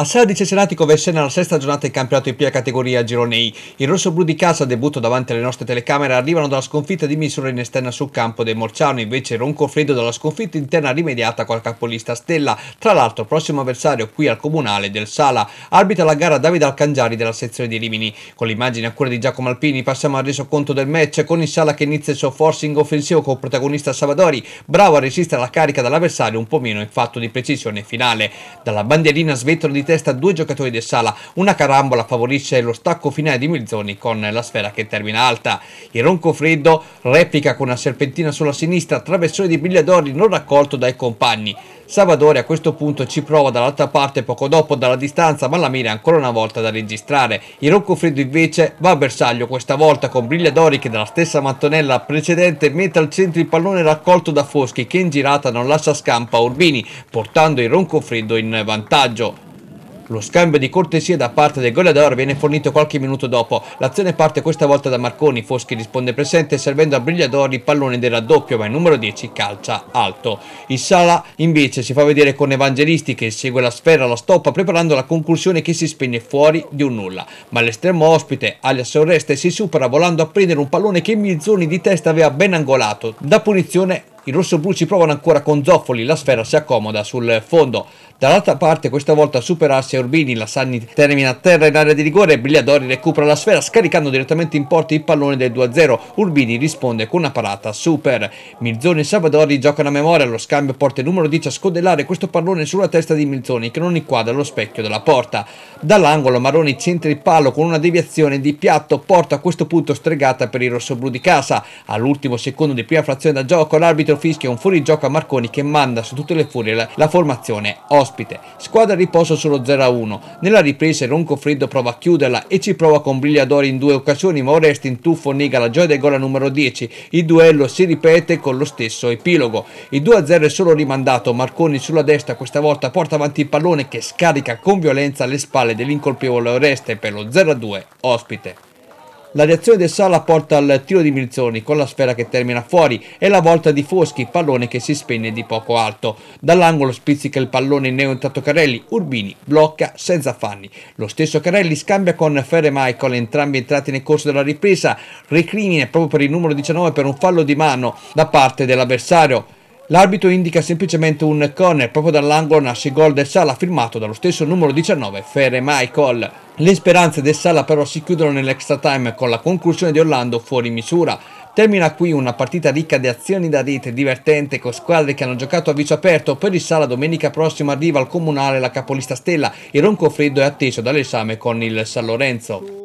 A Sera di Cesenatico Vessena la sesta giornata del campionato in prima categoria Girone I. Il rosso-blu di casa debutto davanti alle nostre telecamere arrivano dalla sconfitta di misura in esterna sul campo del Morciano, invece Ronco Freddo dalla sconfitta interna rimediata col capolista Stella, tra l'altro prossimo avversario qui al Comunale del Sala. Arbita la gara Davide Alcangiari della sezione di Rimini. Con l'immagine a cura di Giacomo Alpini passiamo al resoconto del match con il Sala che inizia il suo forcing offensivo con protagonista Savadori, bravo a resistere alla carica dall'avversario un po' meno in fatto di precisione finale. Dalla bandierina svettola di testa due giocatori del sala. Una carambola favorisce lo stacco finale di Milzoni con la sfera che termina alta. Il ronco freddo replica con una serpentina sulla sinistra, traversone di Bigliadori non raccolto dai compagni. Savadori a questo punto ci prova dall'altra parte poco dopo dalla distanza ma la mira ancora una volta da registrare. Il Roccofreddo invece va a bersaglio questa volta con Brigliadori che dalla stessa mattonella precedente mette al centro il pallone raccolto da Foschi che in girata non lascia scampa a Urbini portando il Roncofreddo in vantaggio. Lo scambio di cortesia da parte del goleador viene fornito qualche minuto dopo. L'azione parte questa volta da Marconi, Foschi risponde presente servendo a Brigliadori il pallone del raddoppio ma il numero 10 calcia alto. Il Sala invece si fa vedere con Evangelisti che segue la sfera alla stoppa preparando la conclusione che si spegne fuori di un nulla. Ma l'estremo ospite, alias Oreste, si supera volando a prendere un pallone che Milzoni di testa aveva ben angolato. Da punizione i ci provano ancora con Zoffoli, la sfera si accomoda sul fondo. Dall'altra parte questa volta supera Assia Urbini, la Sanni termina a terra in area di rigore e Brigliadori recupera la sfera scaricando direttamente in porta il pallone del 2-0. Urbini risponde con una parata super. Milzoni e Savadori giocano a memoria, lo scambio porta il numero 10 a scodellare questo pallone sulla testa di Milzoni che non inquadra lo specchio della porta. Dall'angolo Maroni centra il palo con una deviazione di piatto, porta a questo punto stregata per il rossoblù di casa. All'ultimo secondo di prima frazione da gioco l'arbitro fischia un fuorigioco a Marconi che manda su tutte le furie la, formazione Ost ospite. Squadra riposo sullo 0-1. Nella ripresa Roncofreddo prova a chiuderla e ci prova con Brigliadori in due occasioni, ma Oreste in tuffo nega la gioia del gol numero 10. Il duello si ripete con lo stesso epilogo. Il 2-0 è solo rimandato, Marconi sulla destra questa volta porta avanti il pallone che scarica con violenza alle spalle dell'incolpevole Oreste per lo 0-2 ospite. La reazione del Sala porta al tiro di Milzoni con la sfera che termina fuori e la volta di Foschi, pallone che si spegne di poco alto. Dall'angolo spizzica il pallone in neontato Carelli, Urbini blocca senza affanni. Lo stesso Carelli scambia con Ferre e Michael, entrambi entrati nel corso della ripresa, recrimine proprio per il numero 19 per un fallo di mano da parte dell'avversario. L'arbitro indica semplicemente un corner, proprio dall'angolo nasce il gol del Sala firmato dallo stesso numero 19, Ferre Michael. Le speranze del Sala però si chiudono nell'extra time con la conclusione di Orlando fuori misura. Termina qui una partita ricca di azioni da rete, divertente, con squadre che hanno giocato a viso aperto. Per il Sala domenica prossima arriva al comunale la capolista Stella e Roncofreddo è atteso dall'esame con il San Lorenzo.